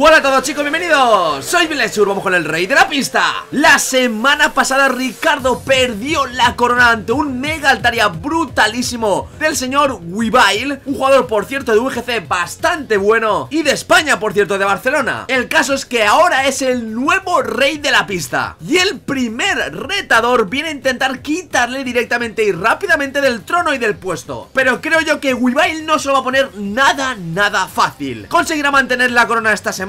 Hola a todos chicos, bienvenidos Soy Vilesur, vamos con el rey de la pista La semana pasada Ricardo perdió la corona ante un mega altaria brutalísimo Del señor Webail Un jugador por cierto de UGC bastante bueno Y de España por cierto, de Barcelona El caso es que ahora es el nuevo rey de la pista Y el primer retador viene a intentar quitarle directamente y rápidamente del trono y del puesto Pero creo yo que Webail no se lo va a poner nada, nada fácil Conseguirá mantener la corona esta semana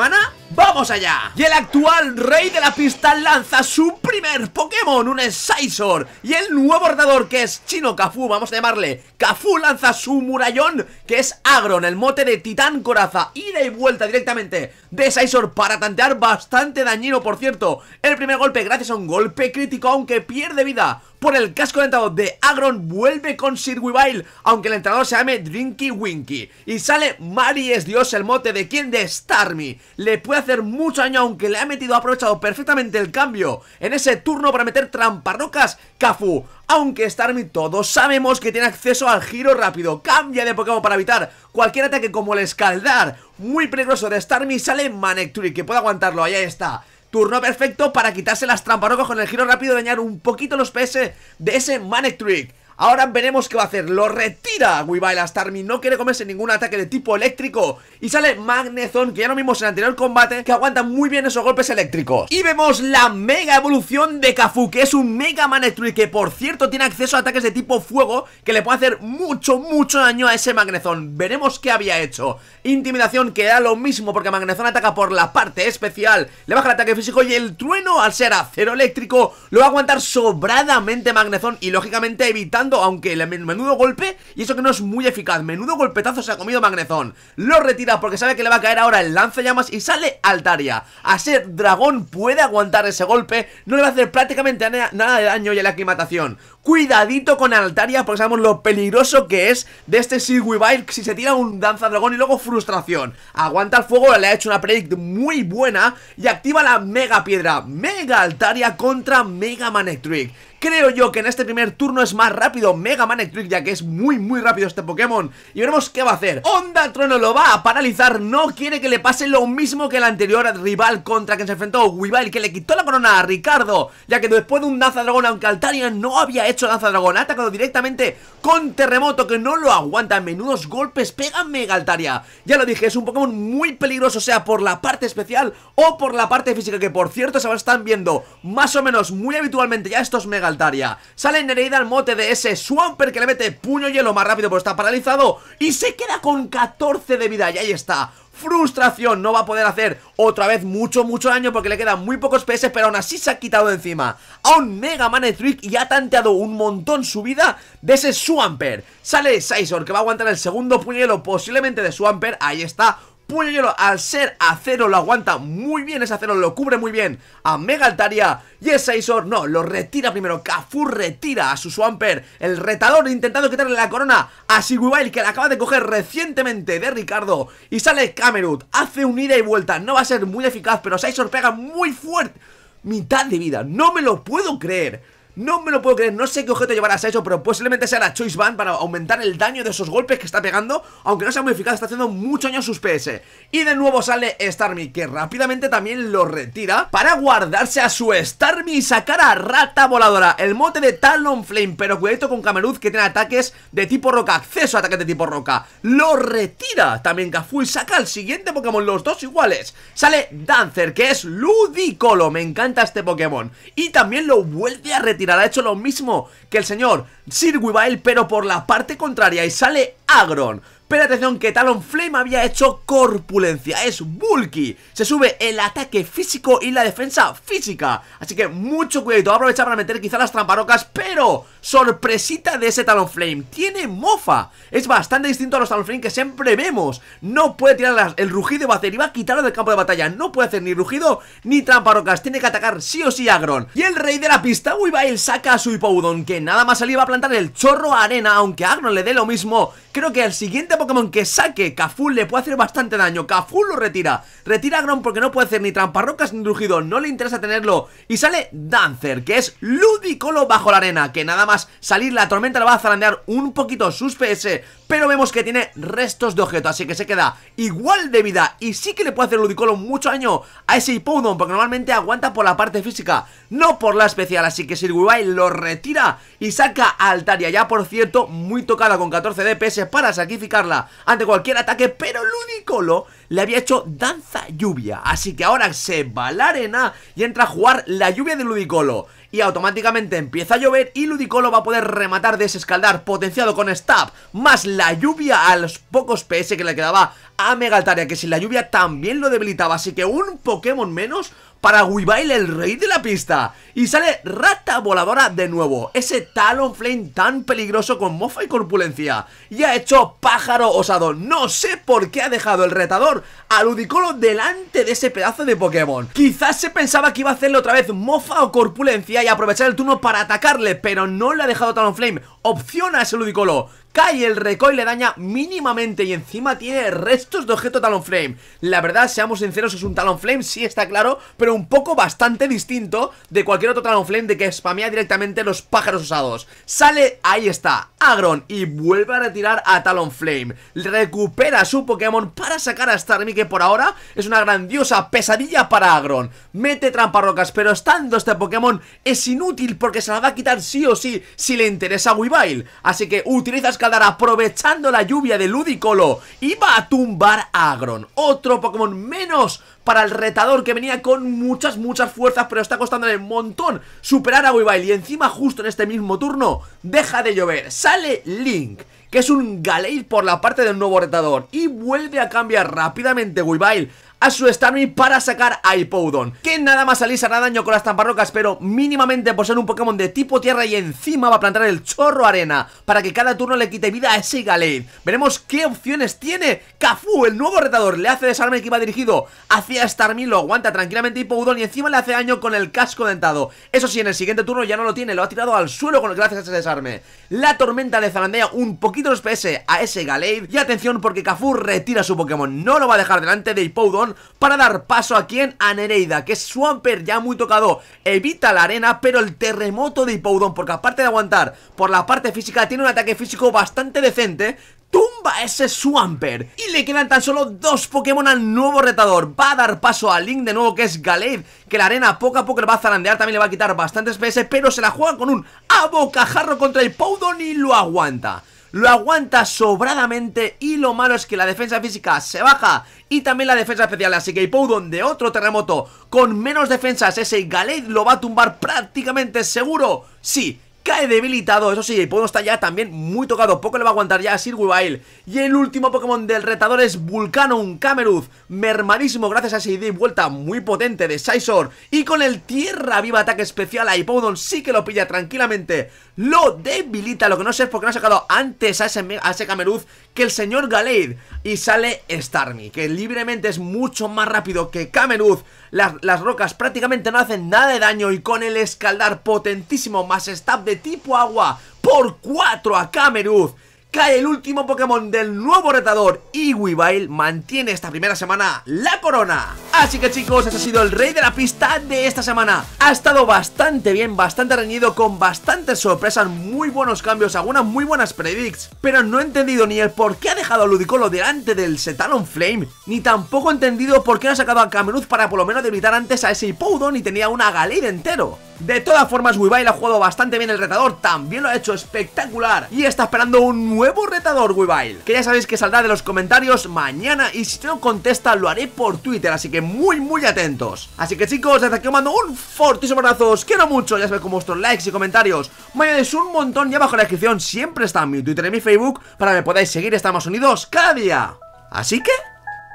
¡Vamos allá! Y el actual rey de la pista lanza su primer Pokémon, un Scizor Y el nuevo ordenador que es Chino Cafú, vamos a llamarle Cafú lanza su murallón que es Agron, el mote de Titán Coraza Ida y vuelta directamente de Scizor para tantear bastante dañino, por cierto El primer golpe gracias a un golpe crítico, aunque pierde vida por el casco dentado de Agron vuelve con Sir Weavile, aunque el entrenador se llame Drinky Winky. Y sale Mari es Dios el mote de quien de Starmie. Le puede hacer mucho daño aunque le ha metido, ha aprovechado perfectamente el cambio en ese turno para meter tramparrocas Cafu. Aunque Starmie todos sabemos que tiene acceso al giro rápido, cambia de Pokémon para evitar cualquier ataque como el escaldar. Muy peligroso de Starmie sale Manecturi que puede aguantarlo, ahí está. Turno perfecto para quitarse las trampas rojas con el giro rápido y dañar un poquito los PS de ese Manic Trick. Ahora veremos qué va a hacer. Lo retira Weavile a No quiere comerse ningún ataque de tipo eléctrico. Y sale Magnezón. que ya lo vimos en el anterior combate, que aguanta muy bien esos golpes eléctricos. Y vemos la mega evolución de Kafu, que es un Mega Manectric, que por cierto tiene acceso a ataques de tipo fuego, que le puede hacer mucho, mucho daño a ese Magnezón. Veremos qué había hecho. Intimidación, que da lo mismo, porque Magnezón ataca por la parte especial. Le baja el ataque físico y el trueno, al ser acero eléctrico, lo va a aguantar sobradamente Magnezón. y lógicamente evitando aunque el menudo golpe, y eso que no es muy eficaz, menudo golpetazo se ha comido Magnezón. Lo retira porque sabe que le va a caer ahora el lanzallamas y sale Altaria. A ser dragón puede aguantar ese golpe, no le va a hacer prácticamente nada de daño y a la aclimatación. Cuidadito con Altaria porque sabemos lo peligroso que es de este Sigwivile si se tira un danza dragón y luego frustración. Aguanta el fuego, le ha hecho una predict muy buena y activa la mega piedra. Mega Altaria contra Mega Manectric. Creo yo que en este primer turno es más rápido Mega Man ya que es muy muy rápido este Pokémon Y veremos qué va a hacer Onda Trono lo va a paralizar, no quiere que le pase lo mismo que el anterior rival contra quien se enfrentó Weevil Que le quitó la corona a Ricardo Ya que después de un Danza Dragón, aunque Altaria no había hecho Danza Dragón Ha atacado directamente con Terremoto que no lo aguanta Menudos golpes pega Mega Altaria Ya lo dije, es un Pokémon muy peligroso, sea por la parte especial o por la parte física Que por cierto se a están viendo más o menos muy habitualmente ya estos Mega Altaria. Sale Nereida al mote de ese Swamper que le mete puño hielo más rápido, porque está paralizado. Y se queda con 14 de vida. Y ahí está frustración, no va a poder hacer otra vez mucho, mucho daño porque le quedan muy pocos PS, pero aún así se ha quitado encima a un Mega manetrick y ha tanteado un montón su vida de ese Swamper. Sale Sizor que va a aguantar el segundo puñelo posiblemente de Swamper, ahí está, Puño Hielo al ser acero lo aguanta muy bien ese acero, lo cubre muy bien a Mega Altaria y ese Saisor no, lo retira primero, Cafu retira a su Swamper, el retador intentando quitarle la corona a Siguibail que la acaba de coger recientemente de Ricardo y sale Camerut, hace un ida y vuelta, no va a ser muy eficaz pero Saisor pega muy fuerte, mitad de vida, no me lo puedo creer no me lo puedo creer, no sé qué objeto llevarás a eso Pero posiblemente sea la Choice Band para aumentar el daño de esos golpes que está pegando Aunque no sea muy eficaz, está haciendo mucho daño a sus PS Y de nuevo sale Starmie, que rápidamente también lo retira Para guardarse a su Starmie y sacar a Rata Voladora El mote de Talonflame, pero cuidadito con Cameluz que tiene ataques de tipo roca Acceso a ataques de tipo roca Lo retira también Cafu y saca al siguiente Pokémon, los dos iguales Sale Dancer, que es Ludicolo, me encanta este Pokémon Y también lo vuelve a retirar ha hecho lo mismo que el señor Sir Weavile, pero por la parte contraria y sale Agron. Pero atención que Talonflame había hecho corpulencia, es bulky, se sube el ataque físico y la defensa física. Así que mucho cuidado, va a aprovechar para meter quizá las tramparocas, pero Sorpresita de ese Talonflame Tiene mofa Es bastante distinto a los Talonflame que siempre vemos No puede tirar el rugido va a hacer Y va a quitarlo del campo de batalla No puede hacer ni rugido ni rocas Tiene que atacar sí o sí a Gron Y el rey de la pista Uibail saca a su Hippowdon, Que nada más salir va a plantar el chorro arena Aunque a Gron le dé lo mismo Creo que el siguiente Pokémon que saque Caful le puede hacer bastante daño Caful lo retira Retira a Gron porque no puede hacer ni rocas ni rugido No le interesa tenerlo Y sale Dancer Que es Ludicolo bajo la arena Que nada más salir la tormenta le va a zarandear un poquito sus PS, pero vemos que tiene restos de objeto, así que se queda igual de vida y sí que le puede hacer Ludicolo mucho daño a ese Hippodon, porque normalmente aguanta por la parte física, no por la especial, así que Silguibai lo retira y saca a Altaria, ya por cierto, muy tocada con 14 DPS para sacrificarla ante cualquier ataque, pero Ludicolo le había hecho danza lluvia, así que ahora se va la arena y entra a jugar la lluvia de Ludicolo y automáticamente empieza a llover y Ludicolo va a poder rematar de ese escaldar potenciado con Stab, más la lluvia a los pocos PS que le quedaba a Megaltaria, que sin la lluvia también lo debilitaba, así que un Pokémon menos para Weavile, el rey de la pista. Y sale Rata Voladora de nuevo, ese Talonflame tan peligroso con mofa y corpulencia. Y ha hecho Pájaro Osado, no sé por qué ha dejado el retador Al Ludicolo delante de ese pedazo de Pokémon. Quizás se pensaba que iba a hacerle otra vez mofa o corpulencia y aprovechar el turno para atacarle, pero no le ha dejado Talonflame. Opción a ese Ludicolo, Cae el recoil, le daña mínimamente y encima tiene restos de objeto Talonflame La verdad, seamos sinceros, es un Talonflame, sí está claro, pero un poco bastante distinto de cualquier otro Talonflame de que spamea directamente los pájaros usados Sale, ahí está, Agron y vuelve a retirar a Talonflame Recupera su Pokémon para sacar a Starmie que por ahora es una grandiosa pesadilla para Agron Mete trampa rocas, pero estando este Pokémon es inútil porque se la va a quitar sí o sí si le interesa a Weavile Así que utilizas aprovechando la lluvia de Ludicolo, iba a tumbar a Agron. Otro Pokémon menos para el retador que venía con muchas, muchas fuerzas, pero está costándole un montón superar a Weavile. Y encima, justo en este mismo turno, deja de llover. Sale Link que es un Galeid por la parte del nuevo retador y vuelve a cambiar rápidamente Weavile a su Starmie para sacar a Hippowdon Que nada más alisa hará daño con las tamparrocas Pero mínimamente por ser un Pokémon de tipo tierra Y encima va a plantar el chorro arena Para que cada turno le quite vida a ese Galeid. Veremos qué opciones tiene Kafu el nuevo retador, le hace desarme que va dirigido Hacia Starmie, lo aguanta tranquilamente Hippowdon y encima le hace daño con el casco dentado Eso sí, en el siguiente turno ya no lo tiene Lo ha tirado al suelo con gracias a ese desarme La tormenta le zarandea un poquito los PS a ese Gallade Y atención porque Kafu retira su Pokémon No lo va a dejar delante de Hippowdon para dar paso a quien? A Nereida, que es Swampert ya muy tocado. Evita la arena, pero el terremoto de Hippowdon, porque aparte de aguantar por la parte física, tiene un ataque físico bastante decente tumba ese Swampert Y le quedan tan solo dos Pokémon al nuevo retador Va a dar paso a Link de nuevo que es Galeid, Que la arena poco a poco le va a zarandear También le va a quitar bastantes PS Pero se la juega con un abocajarro contra el Poudon y lo aguanta lo aguanta sobradamente y lo malo es que la defensa física se baja y también la defensa especial, así que Poudon de otro terremoto con menos defensas, ese Galed lo va a tumbar prácticamente seguro, sí, Cae debilitado, eso sí, el está ya también muy tocado Poco le va a aguantar ya a Sir Weavile Y el último Pokémon del retador es Vulcanum Cameruz Mermadísimo gracias a ese ID. vuelta muy potente de Scizor Y con el Tierra Viva ataque especial a Hippodon sí que lo pilla tranquilamente Lo debilita, lo que no sé es porque no ha sacado antes a ese, a ese Cameruz que el señor Galeid Y sale Starmie, que libremente es mucho más rápido que Cameruz las, rocas prácticamente no hacen nada de daño y con el escaldar potentísimo más stab de tipo agua por 4 a Cameruz cae el último Pokémon del nuevo retador y Weavile mantiene esta primera semana la corona. Así que chicos, este ha sido el rey de la pista de esta semana Ha estado bastante bien, bastante reñido, con bastantes sorpresas, muy buenos cambios, algunas muy buenas predicts Pero no he entendido ni el por qué ha dejado a Ludicolo delante del Setalon Flame Ni tampoco he entendido por qué no ha sacado a Cameruz para por lo menos debilitar antes a ese Hippowdon y tenía una Galil entero de todas formas, Weavile ha jugado bastante bien el retador, también lo ha hecho espectacular y está esperando un nuevo retador Weavile, que ya sabéis que saldrá de los comentarios mañana y si no contesta lo haré por Twitter, así que muy, muy atentos. Así que chicos, desde aquí os mando un fortísimo abrazo, quiero mucho, ya sabéis con vuestros likes y comentarios. Me ayudáis un montón y abajo en la descripción siempre está mi Twitter y mi Facebook para que podáis seguir, estamos unidos cada día. Así que,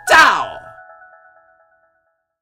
¡chao!